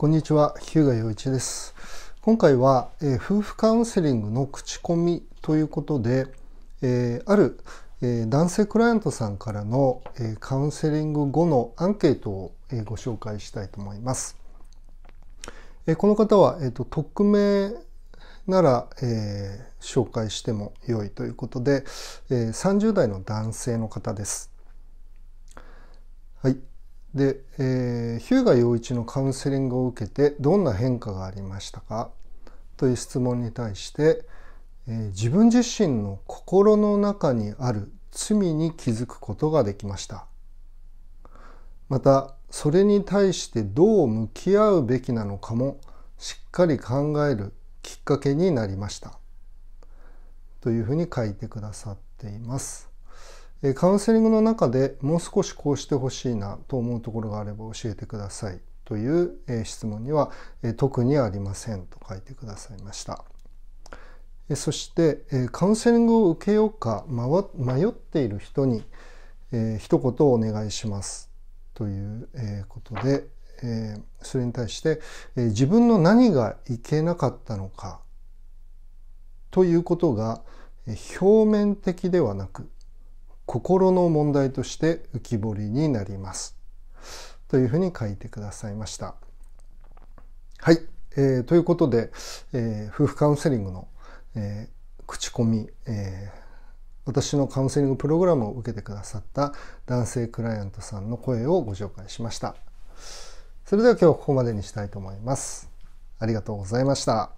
こんにちは、日向洋一です。今回は、えー、夫婦カウンセリングの口コミということで、えー、ある、えー、男性クライアントさんからの、えカウンセリング後のアンケートを、えご紹介したいと思います。えこの方は、えーと、匿名なら、え紹介しても良いということで、え30代の男性の方です。はい、で、えー、日向陽一のカウンセリングを受けてどんな変化がありましたかという質問に対して、えー、自分自身の心の中にある罪に気づくことができましたまたそれに対してどう向き合うべきなのかもしっかり考えるきっかけになりましたというふうに書いてくださっています。カウンセリングの中でもう少しこうしてほしいなと思うところがあれば教えてくださいという質問には特にありませんと書いてくださいました。そしてカウンセリングを受けようか迷っている人に一言お願いしますということでそれに対して自分の何がいけなかったのかということが表面的ではなく心の問題として浮き彫りになります。というふうに書いてくださいました。はい。えー、ということで、えー、夫婦カウンセリングの、えー、口コミ、え私のカウンセリングプログラムを受けてくださった男性クライアントさんの声をご紹介しました。それでは今日はここまでにしたいと思います。ありがとうございました。